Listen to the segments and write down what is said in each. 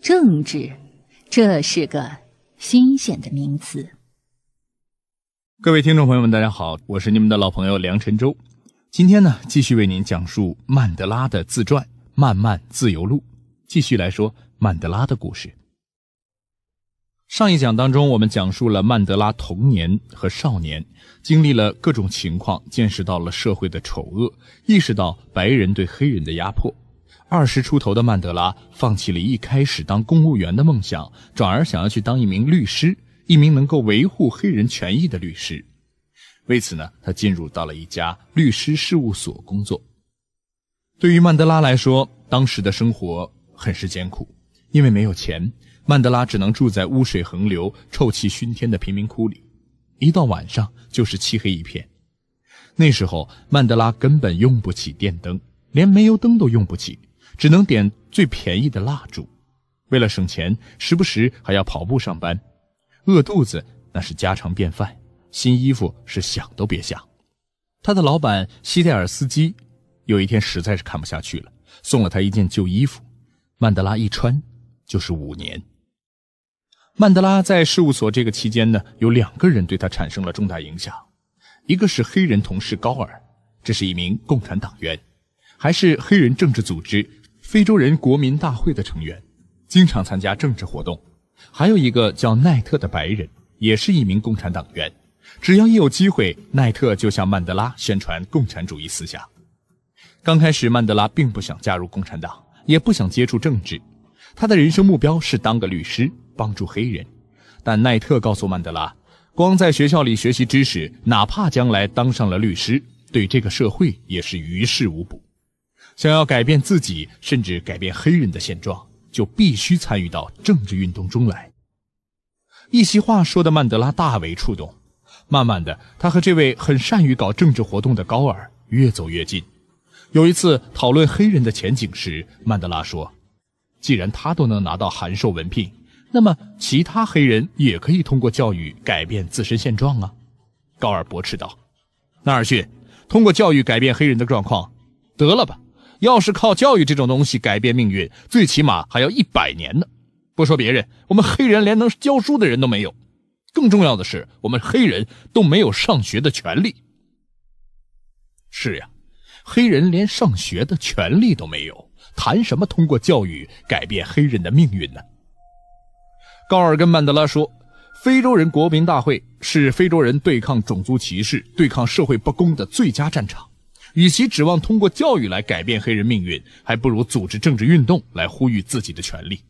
政治，这是个新鲜的名词。各位听众朋友们，大家好，我是你们的老朋友梁晨洲。今天呢，继续为您讲述曼德拉的自传《漫漫自由路》，继续来说曼德拉的故事。上一讲当中，我们讲述了曼德拉童年和少年，经历了各种情况，见识到了社会的丑恶，意识到白人对黑人的压迫。二十出头的曼德拉放弃了一开始当公务员的梦想，转而想要去当一名律师，一名能够维护黑人权益的律师。为此呢，他进入到了一家律师事务所工作。对于曼德拉来说，当时的生活很是艰苦，因为没有钱，曼德拉只能住在污水横流、臭气熏天的贫民窟里。一到晚上就是漆黑一片，那时候曼德拉根本用不起电灯，连煤油灯都用不起。只能点最便宜的蜡烛，为了省钱，时不时还要跑步上班，饿肚子那是家常便饭，新衣服是想都别想。他的老板希泰尔斯基有一天实在是看不下去了，送了他一件旧衣服，曼德拉一穿就是五年。曼德拉在事务所这个期间呢，有两个人对他产生了重大影响，一个是黑人同事高尔，这是一名共产党员，还是黑人政治组织。非洲人国民大会的成员经常参加政治活动，还有一个叫奈特的白人也是一名共产党员。只要一有机会，奈特就向曼德拉宣传共产主义思想。刚开始，曼德拉并不想加入共产党，也不想接触政治。他的人生目标是当个律师，帮助黑人。但奈特告诉曼德拉，光在学校里学习知识，哪怕将来当上了律师，对这个社会也是于事无补。想要改变自己，甚至改变黑人的现状，就必须参与到政治运动中来。一席话说的曼德拉大为触动。慢慢的，他和这位很善于搞政治活动的高尔越走越近。有一次讨论黑人的前景时，曼德拉说：“既然他都能拿到函授文凭，那么其他黑人也可以通过教育改变自身现状啊。”高尔驳斥道：“纳尔逊，通过教育改变黑人的状况，得了吧。”要是靠教育这种东西改变命运，最起码还要一百年呢。不说别人，我们黑人连能教书的人都没有。更重要的是，我们黑人都没有上学的权利。是呀，黑人连上学的权利都没有，谈什么通过教育改变黑人的命运呢？高尔跟曼德拉说：“非洲人国民大会是非洲人对抗种族歧视、对抗社会不公的最佳战场。”与其指望通过教育来改变黑人命运，还不如组织政治运动来呼吁自己的权利。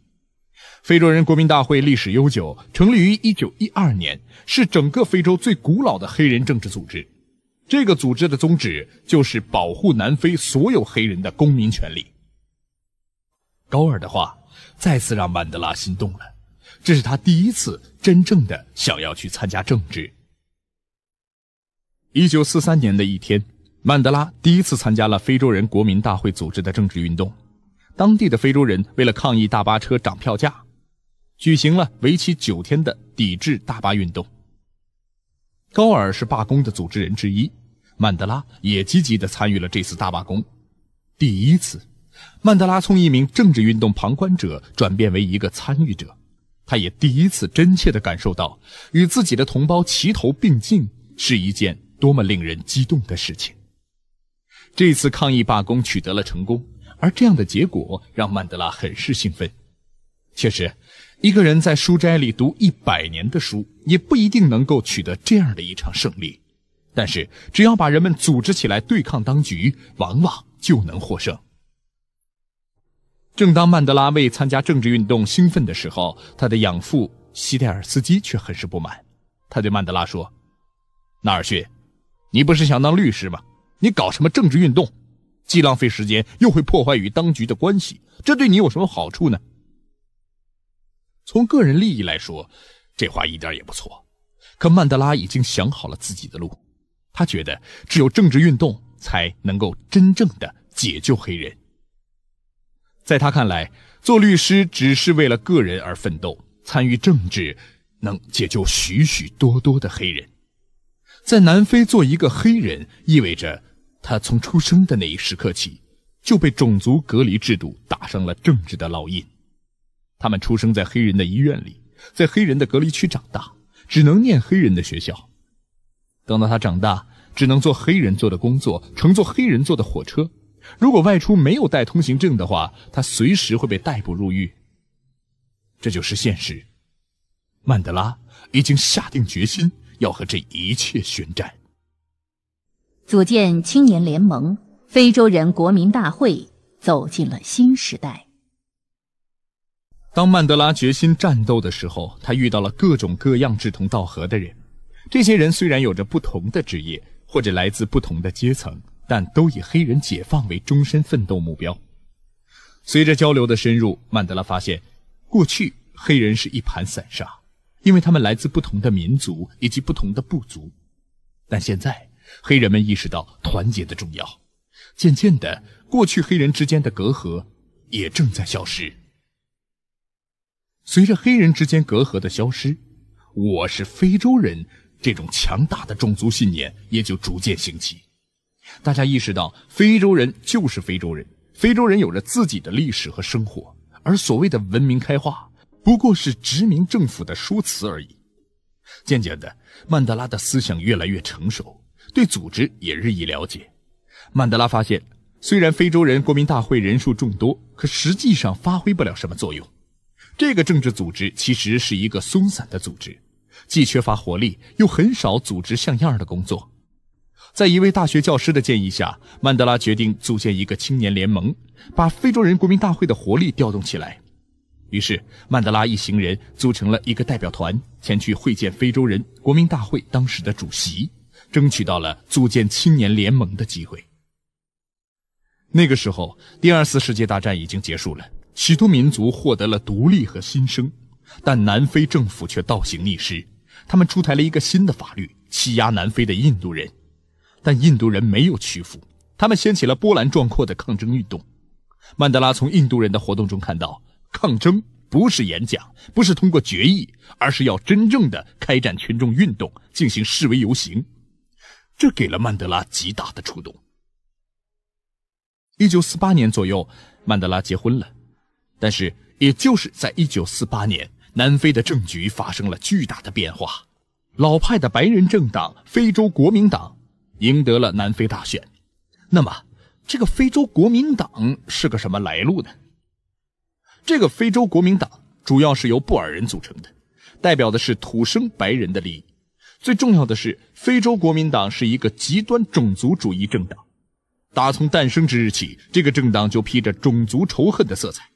非洲人国民大会历史悠久，成立于一九一二年，是整个非洲最古老的黑人政治组织。这个组织的宗旨就是保护南非所有黑人的公民权利。高尔的话再次让曼德拉心动了，这是他第一次真正的想要去参加政治。一九四三年的一天。曼德拉第一次参加了非洲人国民大会组织的政治运动。当地的非洲人为了抗议大巴车涨票价，举行了为期九天的抵制大巴运动。高尔是罢工的组织人之一，曼德拉也积极地参与了这次大罢工。第一次，曼德拉从一名政治运动旁观者转变为一个参与者，他也第一次真切地感受到与自己的同胞齐头并进是一件多么令人激动的事情。这次抗议罢工取得了成功，而这样的结果让曼德拉很是兴奋。确实，一个人在书斋里读一百年的书，也不一定能够取得这样的一场胜利。但是，只要把人们组织起来对抗当局，往往就能获胜。正当曼德拉为参加政治运动兴奋的时候，他的养父希戴尔斯基却很是不满。他对曼德拉说：“纳尔逊，你不是想当律师吗？”你搞什么政治运动，既浪费时间，又会破坏与当局的关系，这对你有什么好处呢？从个人利益来说，这话一点也不错。可曼德拉已经想好了自己的路，他觉得只有政治运动才能够真正的解救黑人。在他看来，做律师只是为了个人而奋斗，参与政治能解救许许多多的黑人。在南非做一个黑人，意味着。他从出生的那一时刻起，就被种族隔离制度打上了政治的烙印。他们出生在黑人的医院里，在黑人的隔离区长大，只能念黑人的学校。等到他长大，只能做黑人做的工作，乘坐黑人坐的火车。如果外出没有带通行证的话，他随时会被逮捕入狱。这就是现实。曼德拉已经下定决心要和这一切宣战。组建青年联盟，非洲人国民大会走进了新时代。当曼德拉决心战斗的时候，他遇到了各种各样志同道合的人。这些人虽然有着不同的职业或者来自不同的阶层，但都以黑人解放为终身奋斗目标。随着交流的深入，曼德拉发现，过去黑人是一盘散沙，因为他们来自不同的民族以及不同的部族，但现在。黑人们意识到团结的重要，渐渐的，过去黑人之间的隔阂也正在消失。随着黑人之间隔阂的消失，我是非洲人这种强大的种族信念也就逐渐兴起。大家意识到，非洲人就是非洲人，非洲人有着自己的历史和生活，而所谓的文明开化不过是殖民政府的说辞而已。渐渐的，曼德拉的思想越来越成熟。对组织也日益了解，曼德拉发现，虽然非洲人国民大会人数众多，可实际上发挥不了什么作用。这个政治组织其实是一个松散的组织，既缺乏活力，又很少组织像样的工作。在一位大学教师的建议下，曼德拉决定组建一个青年联盟，把非洲人国民大会的活力调动起来。于是，曼德拉一行人组成了一个代表团，前去会见非洲人国民大会当时的主席。争取到了组建青年联盟的机会。那个时候，第二次世界大战已经结束了，许多民族获得了独立和新生，但南非政府却倒行逆施，他们出台了一个新的法律，欺压南非的印度人。但印度人没有屈服，他们掀起了波澜壮阔的抗争运动。曼德拉从印度人的活动中看到，抗争不是演讲，不是通过决议，而是要真正的开展群众运动，进行示威游行。这给了曼德拉极大的触动。一九四八年左右，曼德拉结婚了，但是也就是在一九四八年，南非的政局发生了巨大的变化。老派的白人政党非洲国民党赢得了南非大选。那么，这个非洲国民党是个什么来路呢？这个非洲国民党主要是由布尔人组成的，代表的是土生白人的利益。最重要的是，非洲国民党是一个极端种族主义政党。打从诞生之日起，这个政党就披着种族仇恨的色彩。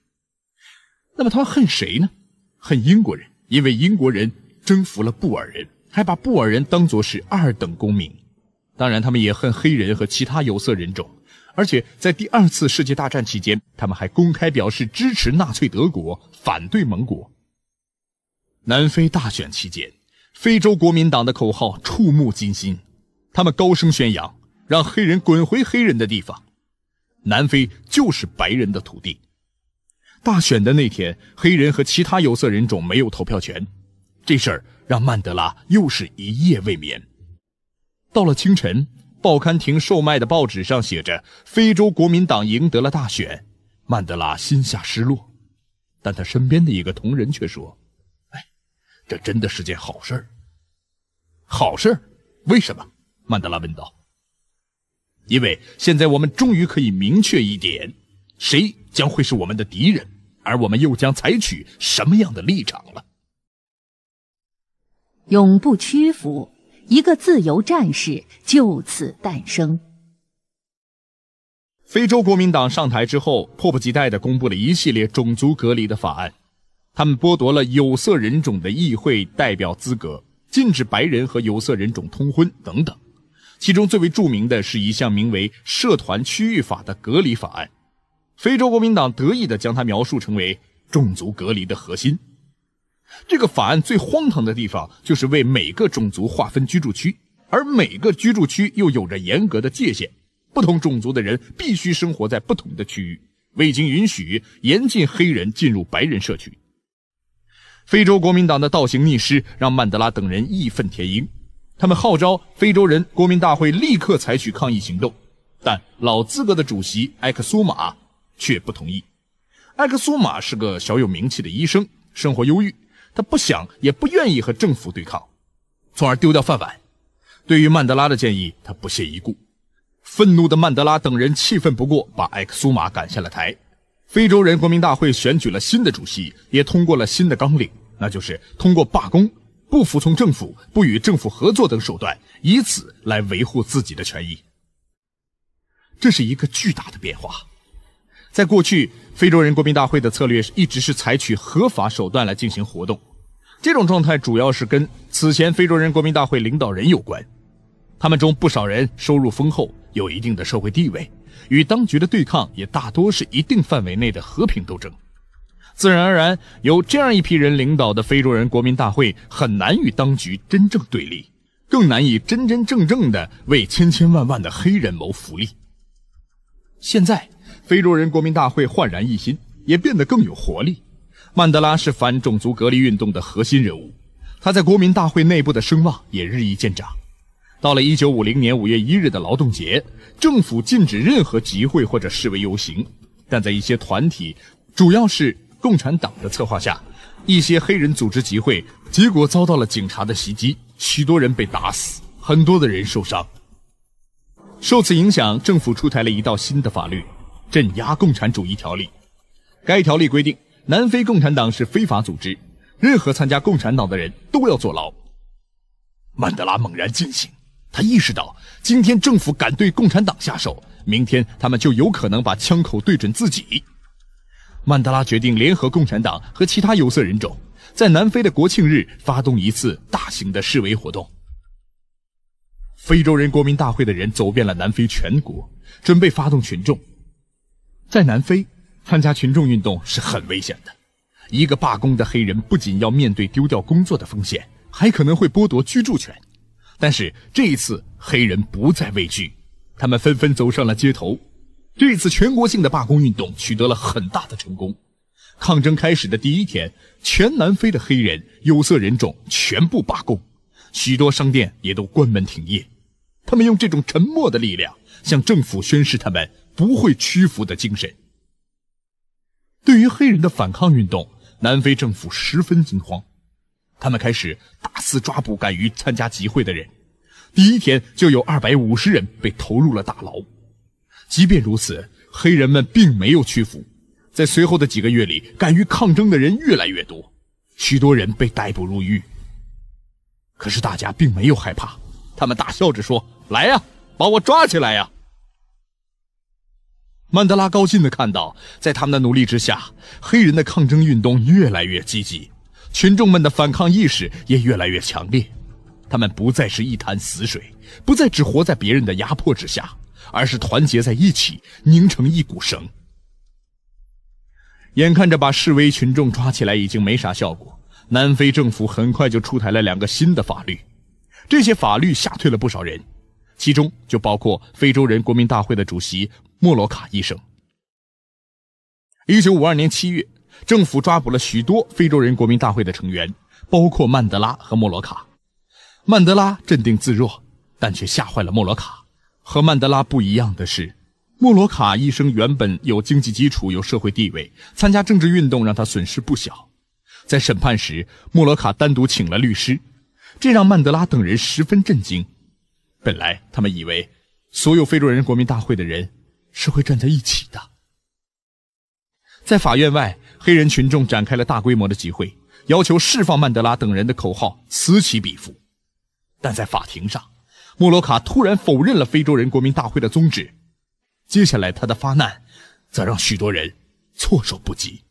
那么，他们恨谁呢？恨英国人，因为英国人征服了布尔人，还把布尔人当作是二等公民。当然，他们也恨黑人和其他有色人种。而且，在第二次世界大战期间，他们还公开表示支持纳粹德国，反对盟国。南非大选期间。非洲国民党的口号触目惊心，他们高声宣扬：“让黑人滚回黑人的地方，南非就是白人的土地。”大选的那天，黑人和其他有色人种没有投票权，这事儿让曼德拉又是一夜未眠。到了清晨，报刊亭售卖的报纸上写着：“非洲国民党赢得了大选。”曼德拉心下失落，但他身边的一个同仁却说。这真的是件好事。好事？为什么？曼德拉问道。因为现在我们终于可以明确一点：谁将会是我们的敌人，而我们又将采取什么样的立场了？永不屈服，一个自由战士就此诞生。非洲国民党上台之后，迫不及待的公布了一系列种族隔离的法案。他们剥夺了有色人种的议会代表资格，禁止白人和有色人种通婚等等。其中最为著名的是一项名为《社团区域法》的隔离法案。非洲国民党得意地将它描述成为种族隔离的核心。这个法案最荒唐的地方就是为每个种族划分居住区，而每个居住区又有着严格的界限，不同种族的人必须生活在不同的区域，未经允许，严禁黑人进入白人社区。非洲国民党的倒行逆施让曼德拉等人义愤填膺，他们号召非洲人国民大会立刻采取抗议行动，但老资格的主席埃克苏马却不同意。埃克苏马是个小有名气的医生，生活优裕，他不想也不愿意和政府对抗，从而丢掉饭碗。对于曼德拉的建议，他不屑一顾。愤怒的曼德拉等人气愤不过，把埃克苏马赶下了台。非洲人国民大会选举了新的主席，也通过了新的纲领，那就是通过罢工、不服从政府、不与政府合作等手段，以此来维护自己的权益。这是一个巨大的变化。在过去，非洲人国民大会的策略一直是采取合法手段来进行活动。这种状态主要是跟此前非洲人国民大会领导人有关，他们中不少人收入丰厚，有一定的社会地位。与当局的对抗也大多是一定范围内的和平斗争，自然而然，有这样一批人领导的非洲人国民大会很难与当局真正对立，更难以真真正正的为千千万万的黑人谋福利。现在，非洲人国民大会焕然一新，也变得更有活力。曼德拉是反种族隔离运动的核心人物，他在国民大会内部的声望也日益见长。到了一九五零年五月一日的劳动节，政府禁止任何集会或者示威游行，但在一些团体，主要是共产党的策划下，一些黑人组织集会，结果遭到了警察的袭击，许多人被打死，很多的人受伤。受此影响，政府出台了一道新的法律，《镇压共产主义条例》，该条例规定，南非共产党是非法组织，任何参加共产党的人都要坐牢。曼德拉猛然惊醒。他意识到，今天政府敢对共产党下手，明天他们就有可能把枪口对准自己。曼德拉决定联合共产党和其他有色人种，在南非的国庆日发动一次大型的示威活动。非洲人国民大会的人走遍了南非全国，准备发动群众。在南非，参加群众运动是很危险的。一个罢工的黑人不仅要面对丢掉工作的风险，还可能会剥夺居住权。但是这一次，黑人不再畏惧，他们纷纷走上了街头。这次全国性的罢工运动取得了很大的成功。抗争开始的第一天，全南非的黑人、有色人种全部罢工，许多商店也都关门停业。他们用这种沉默的力量，向政府宣示他们不会屈服的精神。对于黑人的反抗运动，南非政府十分惊慌。他们开始大肆抓捕敢于参加集会的人，第一天就有二百五十人被投入了大牢。即便如此，黑人们并没有屈服。在随后的几个月里，敢于抗争的人越来越多，许多人被逮捕入狱。可是大家并没有害怕，他们大笑着说：“来呀，把我抓起来呀！”曼德拉高兴地看到，在他们的努力之下，黑人的抗争运动越来越积极。群众们的反抗意识也越来越强烈，他们不再是一潭死水，不再只活在别人的压迫之下，而是团结在一起，拧成一股绳。眼看着把示威群众抓起来已经没啥效果，南非政府很快就出台了两个新的法律，这些法律吓退了不少人，其中就包括非洲人国民大会的主席莫洛卡医生。一九五二年七月。政府抓捕了许多非洲人国民大会的成员，包括曼德拉和莫罗卡。曼德拉镇定自若，但却吓坏了莫罗卡。和曼德拉不一样的是，莫罗卡一生原本有经济基础，有社会地位，参加政治运动让他损失不小。在审判时，莫罗卡单独请了律师，这让曼德拉等人十分震惊。本来他们以为，所有非洲人国民大会的人是会站在一起的。在法院外。黑人群众展开了大规模的集会，要求释放曼德拉等人的口号此起彼伏。但在法庭上，莫罗卡突然否认了非洲人国民大会的宗旨。接下来他的发难，则让许多人措手不及。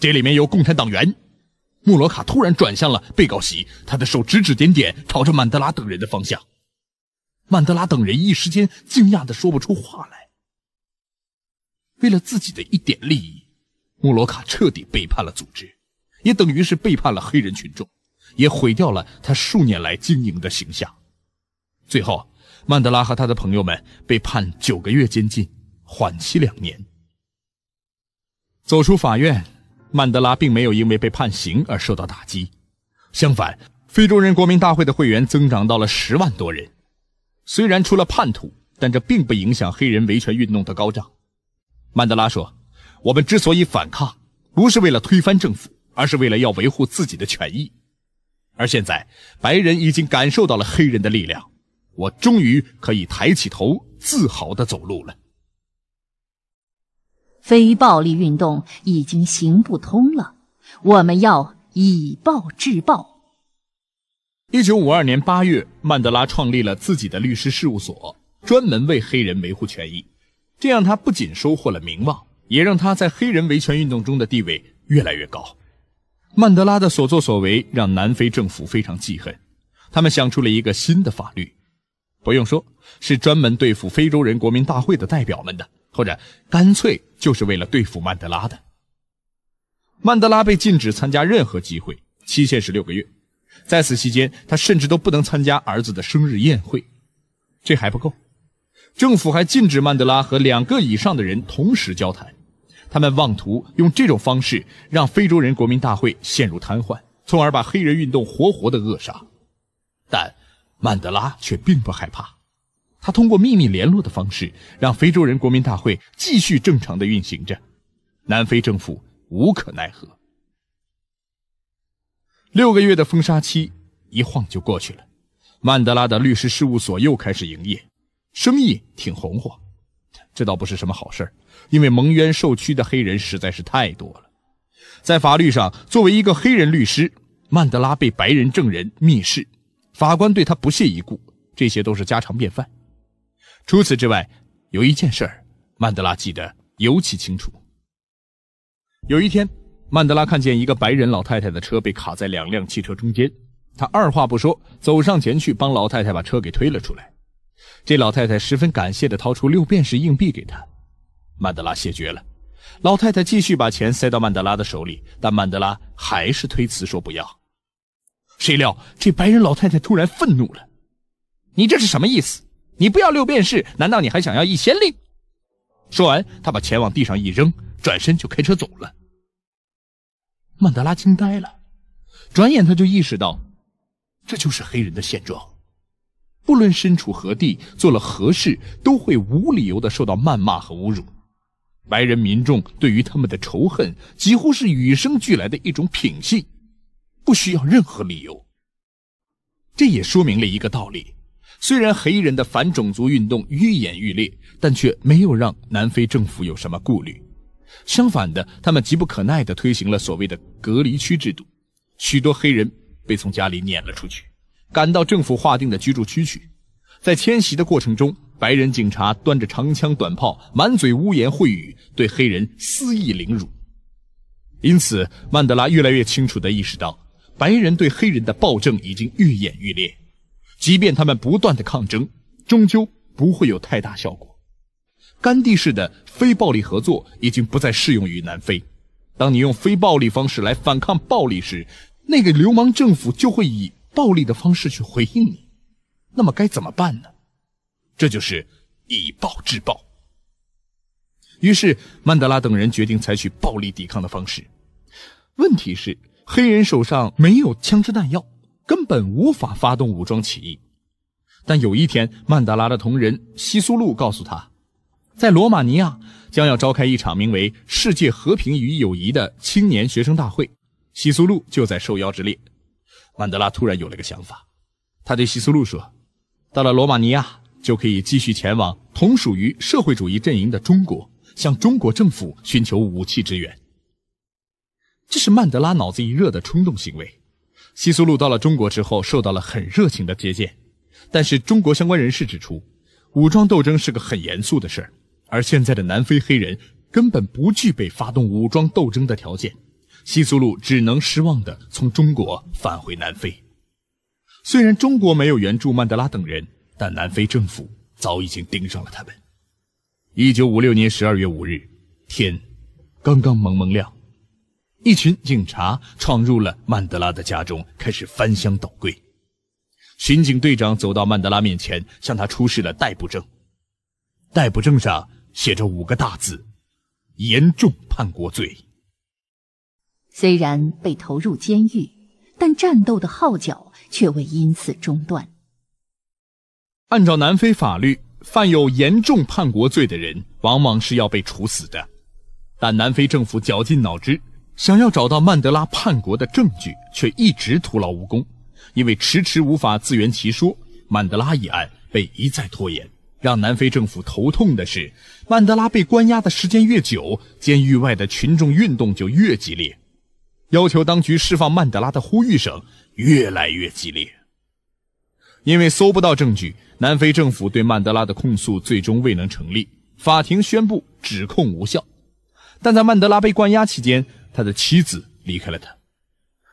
这里面有共产党员，莫罗卡突然转向了被告席，他的手指指点点，朝着曼德拉等人的方向。曼德拉等人一时间惊讶的说不出话来。为了自己的一点利益，穆罗卡彻底背叛了组织，也等于是背叛了黑人群众，也毁掉了他数年来经营的形象。最后，曼德拉和他的朋友们被判九个月监禁，缓期两年。走出法院，曼德拉并没有因为被判刑而受到打击，相反，非洲人国民大会的会员增长到了十万多人。虽然出了叛徒，但这并不影响黑人维权运动的高涨。曼德拉说：“我们之所以反抗，不是为了推翻政府，而是为了要维护自己的权益。而现在，白人已经感受到了黑人的力量，我终于可以抬起头，自豪的走路了。”非暴力运动已经行不通了，我们要以暴制暴。一九五二年八月，曼德拉创立了自己的律师事务所，专门为黑人维护权益。这样，他不仅收获了名望，也让他在黑人维权运动中的地位越来越高。曼德拉的所作所为让南非政府非常记恨，他们想出了一个新的法律，不用说是专门对付非洲人国民大会的代表们的，或者干脆就是为了对付曼德拉的。曼德拉被禁止参加任何集会，期限是六个月，在此期间，他甚至都不能参加儿子的生日宴会。这还不够。政府还禁止曼德拉和两个以上的人同时交谈，他们妄图用这种方式让非洲人国民大会陷入瘫痪，从而把黑人运动活活的扼杀。但曼德拉却并不害怕，他通过秘密联络的方式让非洲人国民大会继续正常的运行着。南非政府无可奈何，六个月的封杀期一晃就过去了，曼德拉的律师事务所又开始营业。生意挺红火，这倒不是什么好事，因为蒙冤受屈的黑人实在是太多了。在法律上，作为一个黑人律师，曼德拉被白人证人蔑视，法官对他不屑一顾，这些都是家常便饭。除此之外，有一件事儿，曼德拉记得尤其清楚。有一天，曼德拉看见一个白人老太太的车被卡在两辆汽车中间，他二话不说，走上前去帮老太太把车给推了出来。这老太太十分感谢地掏出六便士硬币给他，曼德拉谢绝了。老太太继续把钱塞到曼德拉的手里，但曼德拉还是推辞说不要。谁料这白人老太太突然愤怒了：“你这是什么意思？你不要六便士，难道你还想要一先令？”说完，他把钱往地上一扔，转身就开车走了。曼德拉惊呆了，转眼他就意识到，这就是黑人的现状。不论身处何地，做了何事，都会无理由的受到谩骂和侮辱。白人民众对于他们的仇恨几乎是与生俱来的一种品性，不需要任何理由。这也说明了一个道理：虽然黑人的反种族运动愈演愈烈，但却没有让南非政府有什么顾虑。相反的，他们急不可耐地推行了所谓的隔离区制度，许多黑人被从家里撵了出去。赶到政府划定的居住区去，在迁徙的过程中，白人警察端着长枪短炮，满嘴污言秽语，对黑人肆意凌辱。因此，曼德拉越来越清楚地意识到，白人对黑人的暴政已经愈演愈烈。即便他们不断的抗争，终究不会有太大效果。甘地式的非暴力合作已经不再适用于南非。当你用非暴力方式来反抗暴力时，那个流氓政府就会以。暴力的方式去回应你，那么该怎么办呢？这就是以暴制暴。于是曼德拉等人决定采取暴力抵抗的方式。问题是，黑人手上没有枪支弹药，根本无法发动武装起义。但有一天，曼德拉的同仁西苏路告诉他，在罗马尼亚将要召开一场名为“世界和平与友谊”的青年学生大会，西苏路就在受邀之列。曼德拉突然有了个想法，他对西苏路说：“到了罗马尼亚就可以继续前往同属于社会主义阵营的中国，向中国政府寻求武器支援。”这是曼德拉脑子一热的冲动行为。西苏路到了中国之后受到了很热情的接见，但是中国相关人士指出，武装斗争是个很严肃的事儿，而现在的南非黑人根本不具备发动武装斗争的条件。西苏路只能失望地从中国返回南非。虽然中国没有援助曼德拉等人，但南非政府早已经盯上了他们。一九五六年十二月五日，天刚刚蒙蒙亮，一群警察闯入了曼德拉的家中，开始翻箱倒柜。巡警队长走到曼德拉面前，向他出示了逮捕证。逮捕证上写着五个大字：“严重叛国罪。”虽然被投入监狱，但战斗的号角却未因此中断。按照南非法律，犯有严重叛国罪的人往往是要被处死的。但南非政府绞尽脑汁，想要找到曼德拉叛国的证据，却一直徒劳无功。因为迟迟无法自圆其说，曼德拉一案被一再拖延。让南非政府头痛的是，曼德拉被关押的时间越久，监狱外的群众运动就越激烈。要求当局释放曼德拉的呼吁声越来越激烈。因为搜不到证据，南非政府对曼德拉的控诉最终未能成立，法庭宣布指控无效。但在曼德拉被关押期间，他的妻子离开了他。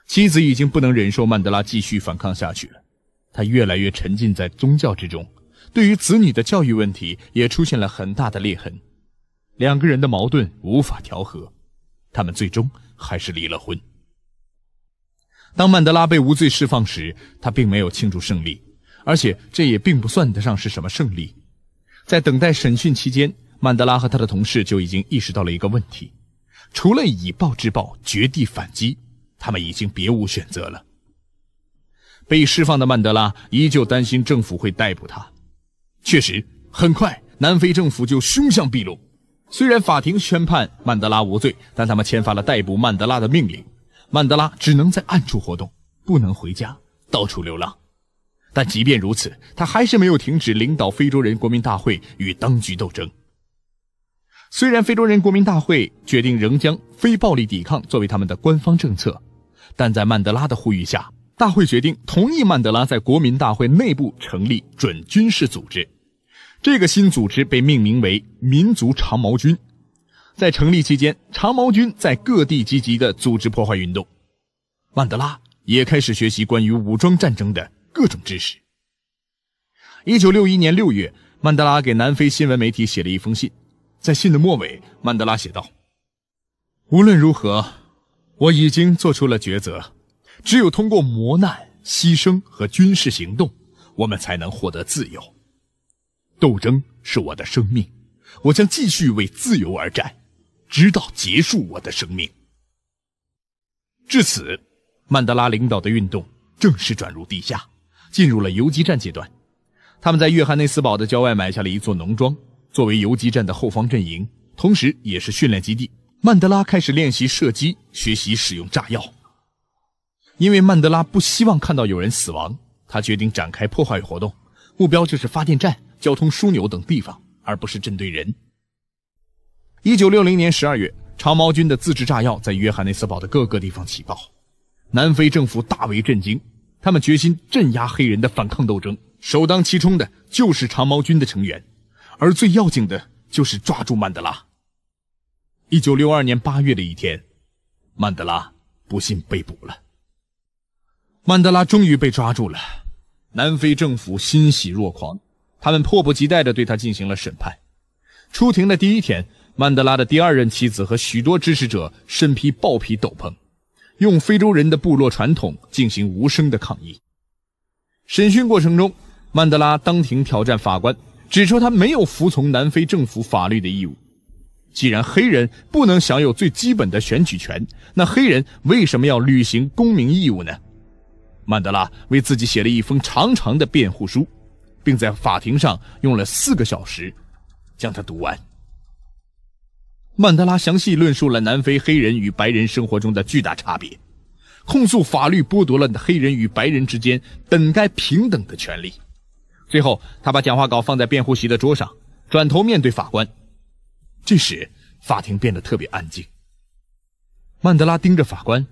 妻子已经不能忍受曼德拉继续反抗下去了，他越来越沉浸在宗教之中，对于子女的教育问题也出现了很大的裂痕，两个人的矛盾无法调和。他们最终还是离了婚。当曼德拉被无罪释放时，他并没有庆祝胜利，而且这也并不算得上是什么胜利。在等待审讯期间，曼德拉和他的同事就已经意识到了一个问题：除了以暴制暴、绝地反击，他们已经别无选择了。被释放的曼德拉依旧担心政府会逮捕他。确实，很快南非政府就凶相毕露。虽然法庭宣判曼德拉无罪，但他们签发了逮捕曼德拉的命令，曼德拉只能在暗处活动，不能回家，到处流浪。但即便如此，他还是没有停止领导非洲人国民大会与当局斗争。虽然非洲人国民大会决定仍将非暴力抵抗作为他们的官方政策，但在曼德拉的呼吁下，大会决定同意曼德拉在国民大会内部成立准军事组织。这个新组织被命名为民族长矛军，在成立期间，长矛军在各地积极的组织破坏运动。曼德拉也开始学习关于武装战争的各种知识。一九六一年六月，曼德拉给南非新闻媒体写了一封信，在信的末尾，曼德拉写道：“无论如何，我已经做出了抉择，只有通过磨难、牺牲和军事行动，我们才能获得自由。”斗争是我的生命，我将继续为自由而战，直到结束我的生命。至此，曼德拉领导的运动正式转入地下，进入了游击战阶段。他们在约翰内斯堡的郊外买下了一座农庄，作为游击战的后方阵营，同时也是训练基地。曼德拉开始练习射击，学习使用炸药。因为曼德拉不希望看到有人死亡，他决定展开破坏活动，目标就是发电站。交通枢纽等地方，而不是针对人。一九六零年十二月，长毛军的自制炸药在约翰内斯堡的各个地方起爆，南非政府大为震惊，他们决心镇压黑人的反抗斗争，首当其冲的就是长毛军的成员，而最要紧的就是抓住曼德拉。一九六二年八月的一天，曼德拉不幸被捕了。曼德拉终于被抓住了，南非政府欣喜若狂。他们迫不及待地对他进行了审判。出庭的第一天，曼德拉的第二任妻子和许多支持者身披豹皮斗篷，用非洲人的部落传统进行无声的抗议。审讯过程中，曼德拉当庭挑战法官，指出他没有服从南非政府法律的义务。既然黑人不能享有最基本的选举权，那黑人为什么要履行公民义务呢？曼德拉为自己写了一封长长的辩护书。并在法庭上用了四个小时，将它读完。曼德拉详细论述了南非黑人与白人生活中的巨大差别，控诉法律剥夺了黑人与白人之间本该平等的权利。最后，他把讲话稿放在辩护席的桌上，转头面对法官。这时，法庭变得特别安静。曼德拉盯着法官，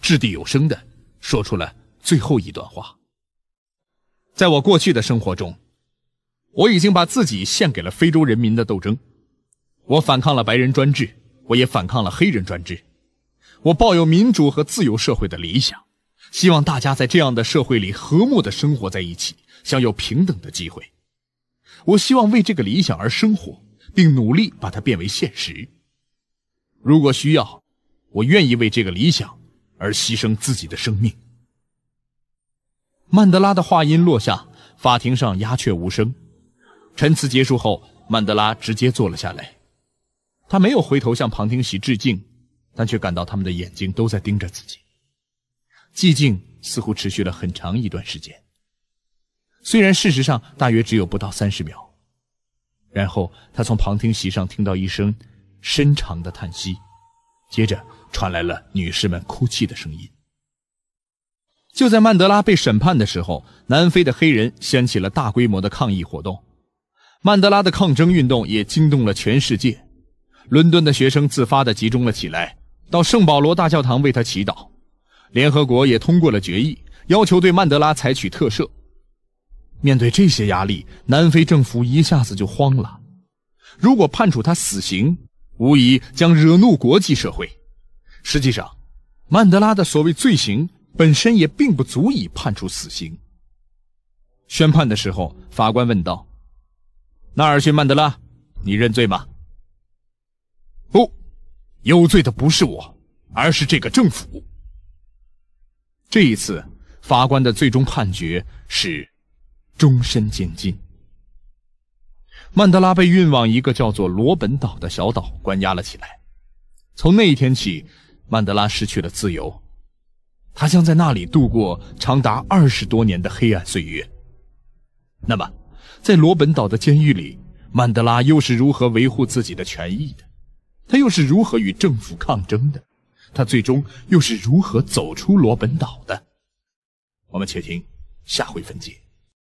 掷地有声地说出了最后一段话。在我过去的生活中，我已经把自己献给了非洲人民的斗争。我反抗了白人专制，我也反抗了黑人专制。我抱有民主和自由社会的理想，希望大家在这样的社会里和睦的生活在一起，享有平等的机会。我希望为这个理想而生活，并努力把它变为现实。如果需要，我愿意为这个理想而牺牲自己的生命。曼德拉的话音落下，法庭上鸦雀无声。陈词结束后，曼德拉直接坐了下来。他没有回头向旁听席致敬，但却感到他们的眼睛都在盯着自己。寂静似乎持续了很长一段时间，虽然事实上大约只有不到三十秒。然后他从旁听席上听到一声深长的叹息，接着传来了女士们哭泣的声音。就在曼德拉被审判的时候，南非的黑人掀起了大规模的抗议活动，曼德拉的抗争运动也惊动了全世界。伦敦的学生自发地集中了起来，到圣保罗大教堂为他祈祷。联合国也通过了决议，要求对曼德拉采取特赦。面对这些压力，南非政府一下子就慌了。如果判处他死刑，无疑将惹怒国际社会。实际上，曼德拉的所谓罪行。本身也并不足以判处死刑。宣判的时候，法官问道：“纳尔逊·曼德拉，你认罪吗？”“不，有罪的不是我，而是这个政府。”这一次，法官的最终判决是终身监禁。曼德拉被运往一个叫做罗本岛的小岛关押了起来。从那一天起，曼德拉失去了自由。他将在那里度过长达二十多年的黑暗岁月。那么，在罗本岛的监狱里，曼德拉又是如何维护自己的权益的？他又是如何与政府抗争的？他最终又是如何走出罗本岛的？我们且听下回分解。